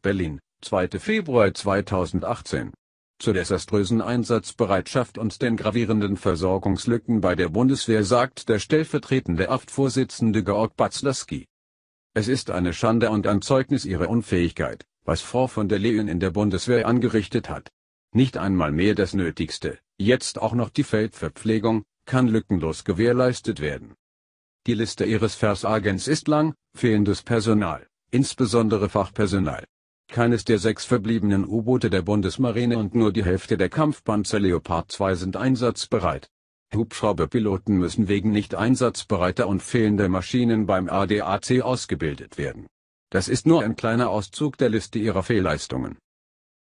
Berlin, 2. Februar 2018. Zur desaströsen Einsatzbereitschaft und den gravierenden Versorgungslücken bei der Bundeswehr sagt der stellvertretende Aft-Vorsitzende Georg Batzlaski. Es ist eine Schande und ein Zeugnis ihrer Unfähigkeit, was Frau von der Leyen in der Bundeswehr angerichtet hat. Nicht einmal mehr das Nötigste, jetzt auch noch die Feldverpflegung, kann lückenlos gewährleistet werden. Die Liste Ihres Versagends ist lang, fehlendes Personal, insbesondere Fachpersonal. Keines der sechs verbliebenen U-Boote der Bundesmarine und nur die Hälfte der Kampfpanzer Leopard 2 sind einsatzbereit. Hubschrauberpiloten müssen wegen nicht einsatzbereiter und fehlender Maschinen beim ADAC ausgebildet werden. Das ist nur ein kleiner Auszug der Liste ihrer Fehlleistungen.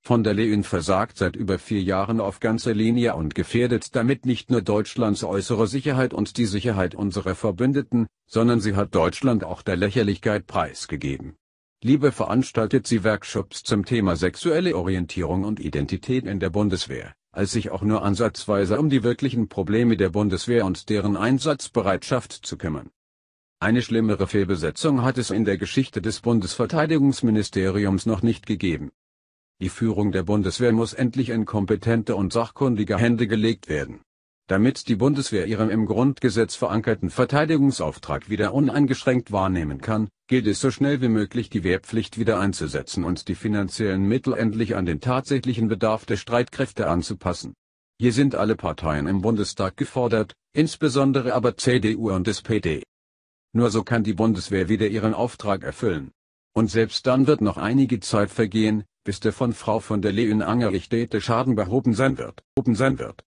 Von der Leyen versagt seit über vier Jahren auf ganzer Linie und gefährdet damit nicht nur Deutschlands äußere Sicherheit und die Sicherheit unserer Verbündeten, sondern sie hat Deutschland auch der Lächerlichkeit preisgegeben. Liebe veranstaltet sie Workshops zum Thema sexuelle Orientierung und Identität in der Bundeswehr, als sich auch nur ansatzweise um die wirklichen Probleme der Bundeswehr und deren Einsatzbereitschaft zu kümmern. Eine schlimmere Fehlbesetzung hat es in der Geschichte des Bundesverteidigungsministeriums noch nicht gegeben. Die Führung der Bundeswehr muss endlich in kompetente und sachkundige Hände gelegt werden. Damit die Bundeswehr ihren im Grundgesetz verankerten Verteidigungsauftrag wieder uneingeschränkt wahrnehmen kann, gilt es so schnell wie möglich die Wehrpflicht wieder einzusetzen und die finanziellen Mittel endlich an den tatsächlichen Bedarf der Streitkräfte anzupassen. Hier sind alle Parteien im Bundestag gefordert, insbesondere aber CDU und SPD. Nur so kann die Bundeswehr wieder ihren Auftrag erfüllen. Und selbst dann wird noch einige Zeit vergehen, bis der von Frau von der Leyen angerichtete Schaden behoben sein wird.